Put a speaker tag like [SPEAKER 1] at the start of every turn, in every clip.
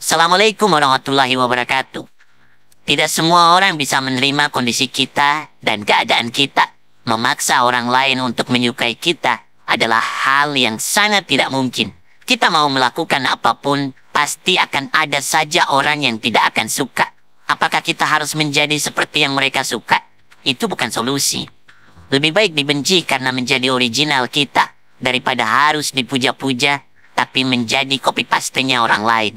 [SPEAKER 1] Assalamualaikum warahmatullahi wabarakatuh. Tidak semua orang bisa menerima kondisi kita dan keadaan kita. Memaksa orang lain untuk menyukai kita adalah hal yang sangat tidak mungkin. Kita mau melakukan apapun, pasti akan ada saja orang yang tidak akan suka. Apakah kita harus menjadi seperti yang mereka suka? Itu bukan solusi. Lebih baik dibenci karena menjadi original kita daripada harus dipuja-puja tapi menjadi copy paste-nya orang lain.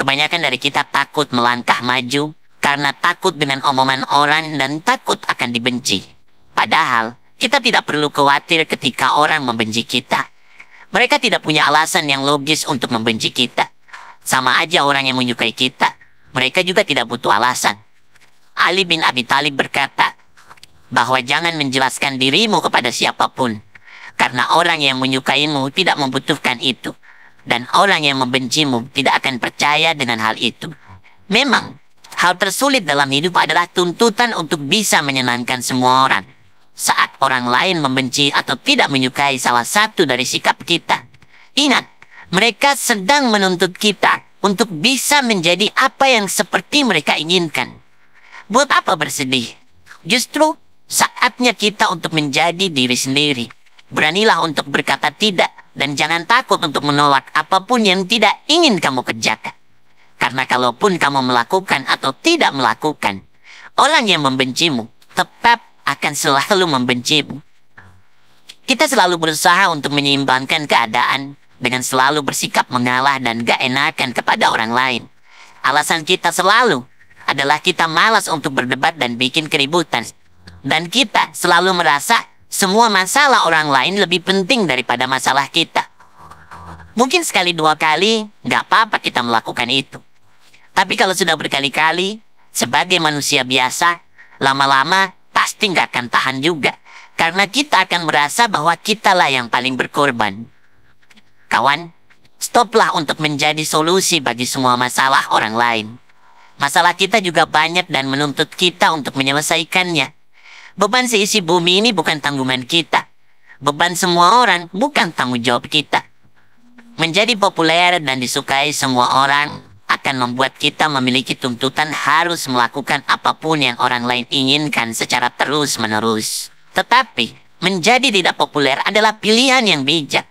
[SPEAKER 1] Kebanyakan dari kita takut melangkah maju karena takut dengan omongan orang dan takut akan dibenci. Padahal, kita tidak perlu khawatir ketika orang membenci kita. Mereka tidak punya alasan yang logis untuk membenci kita. Sama aja orang yang menyukai kita. Mereka juga tidak butuh alasan. Ali bin Abi Thalib berkata bahwa jangan menjelaskan dirimu kepada siapapun, karena orang yang menyukaimu tidak membutuhkan itu dan orang yang membencimu tidak akan percaya dengan hal itu. Memang, hal tersulit dalam hidup adalah tuntutan untuk bisa menyenangkan semua orang. Saat orang lain membenci atau tidak menyukai salah satu dari sikap kita, ingat, mereka sedang menuntut kita untuk bisa menjadi apa yang seperti mereka inginkan. Buat apa bersedih? Justru saatnya kita untuk menjadi diri sendiri. Beranilah untuk berkata tidak dan jangan takut untuk menolak apapun yang tidak ingin kamu kerjakan. Karena kalaupun kamu melakukan atau tidak melakukan, orang yang membencimu tetap akan selalu membencimu. Kita selalu berusaha untuk menyeimbangkan keadaan dengan selalu bersikap mengalah dan gak enakan kepada orang lain. Alasan kita selalu adalah kita malas untuk berdebat dan bikin keributan. Dan kita selalu merasa semua masalah orang lain lebih penting daripada masalah kita. Mungkin sekali dua kali, nggak apa-apa kita melakukan itu. Tapi kalau sudah berkali-kali, sebagai manusia biasa, lama-lama pasti nggak akan tahan juga. Karena kita akan merasa bahwa kitalah yang paling berkorban. Kawan, stoplah untuk menjadi solusi bagi semua masalah orang lain. Masalah kita juga banyak dan menuntut kita untuk menyelesaikannya. Beban seisi bumi ini bukan tanggungan kita. Beban semua orang bukan tanggung jawab kita. Menjadi populer dan disukai semua orang akan membuat kita memiliki tuntutan harus melakukan apapun yang orang lain inginkan secara terus-menerus. Tetapi, menjadi tidak populer adalah pilihan yang bijak.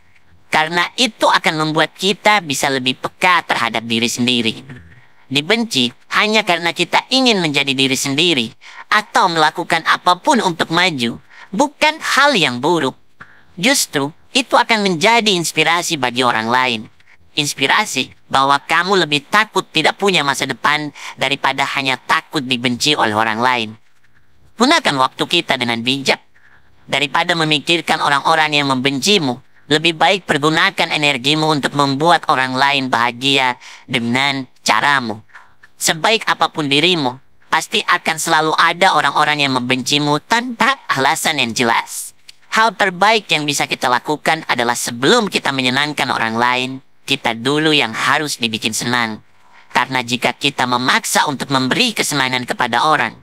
[SPEAKER 1] Karena itu akan membuat kita bisa lebih peka terhadap diri sendiri. Dibenci hanya karena kita ingin menjadi diri sendiri atau melakukan apapun untuk maju, bukan hal yang buruk. Justru, itu akan menjadi inspirasi bagi orang lain. Inspirasi bahwa kamu lebih takut tidak punya masa depan daripada hanya takut dibenci oleh orang lain. Gunakan waktu kita dengan bijak. Daripada memikirkan orang-orang yang membencimu, lebih baik pergunakan energimu untuk membuat orang lain bahagia dengan caramu. Sebaik apapun dirimu, pasti akan selalu ada orang-orang yang membencimu tanpa alasan yang jelas. Hal terbaik yang bisa kita lakukan adalah sebelum kita menyenangkan orang lain, kita dulu yang harus dibikin senang. Karena jika kita memaksa untuk memberi kesenangan kepada orang,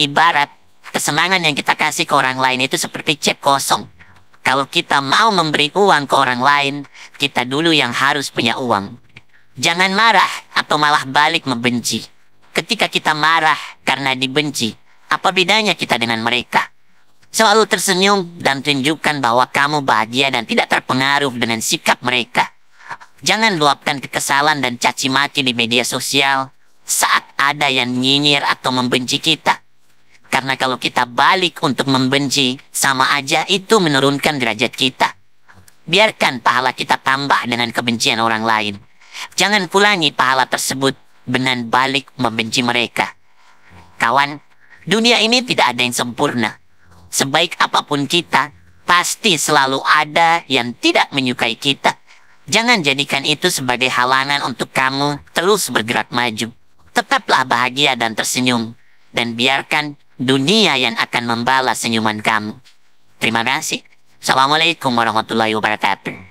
[SPEAKER 1] ibarat kesenangan yang kita kasih ke orang lain itu seperti cek kosong. Kalau kita mau memberi uang ke orang lain, kita dulu yang harus punya uang. Jangan marah atau malah balik membenci. Ketika kita marah karena dibenci, apa bedanya kita dengan mereka? Selalu tersenyum dan tunjukkan bahwa kamu bahagia dan tidak terpengaruh dengan sikap mereka. Jangan luapkan kekesalan dan caci maki di media sosial saat ada yang nyinyir atau membenci kita. Karena kalau kita balik untuk membenci, sama aja itu menurunkan derajat kita. Biarkan pahala kita tambah dengan kebencian orang lain. Jangan pulangi pahala tersebut dengan balik membenci mereka. Kawan, dunia ini tidak ada yang sempurna. Sebaik apapun kita, pasti selalu ada yang tidak menyukai kita. Jangan jadikan itu sebagai halangan untuk kamu terus bergerak maju. Tetaplah bahagia dan tersenyum. Dan biarkan dunia yang akan membalas senyuman kamu. Terima kasih. Assalamualaikum warahmatullahi wabarakatuh.